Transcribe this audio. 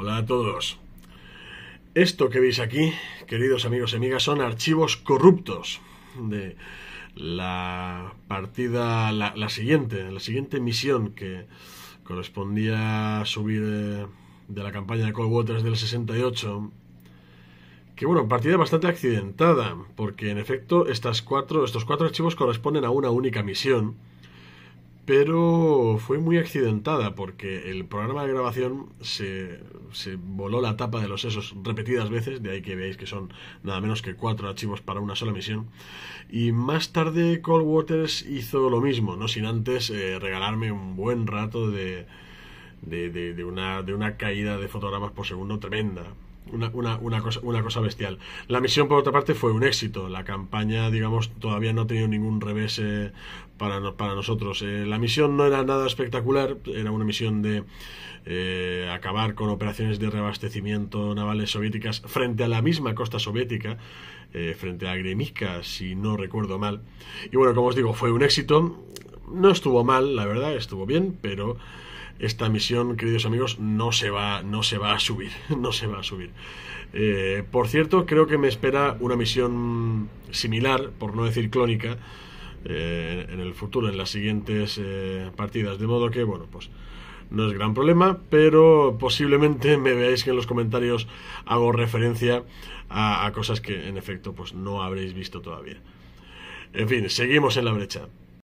Hola a todos. Esto que veis aquí, queridos amigos y amigas, son archivos corruptos de la partida, la, siguiente, la siguiente misión que correspondía a subir eh, de, la campaña de Cold Waters del 68. Que bueno, partida bastante accidentada, porque en efecto estas cuatro, estos cuatro archivos corresponden a una única misión pero fue muy accidentada porque el programa de grabación se, voló la tapa de los sesos repetidas veces, de ahí que veáis que son nada menos que cuatro archivos para una sola misión. Y más tarde Cold Waters hizo lo mismo, no sin antes eh, regalarme un buen rato de una caída de fotogramas por segundo tremenda. Una, una, cosa, una cosa bestial. La misión, por otra parte, fue un éxito. La campaña, digamos, todavía no ha tenido ningún revés eh, para, para nosotros. Eh, la misión no era nada espectacular, era una misión de eh, acabar con operaciones de reabastecimiento navales soviéticas frente a la misma costa soviética, frente a Gremica, si no recuerdo mal. Y bueno, como os digo, fue un éxito. No estuvo mal, la verdad, estuvo bien, pero esta misión, queridos amigos, no se va, no se va a subir, no se va a subir. Eh, por cierto, creo que me espera una misión similar, por no decir clónica, eh, en el futuro, en las siguientes eh, partidas. De modo que, bueno, pues no es gran problema, pero posiblemente me veáis que en los comentarios hago referencia a, a cosas que, en efecto, pues no habréis visto todavía. En fin, seguimos en la brecha.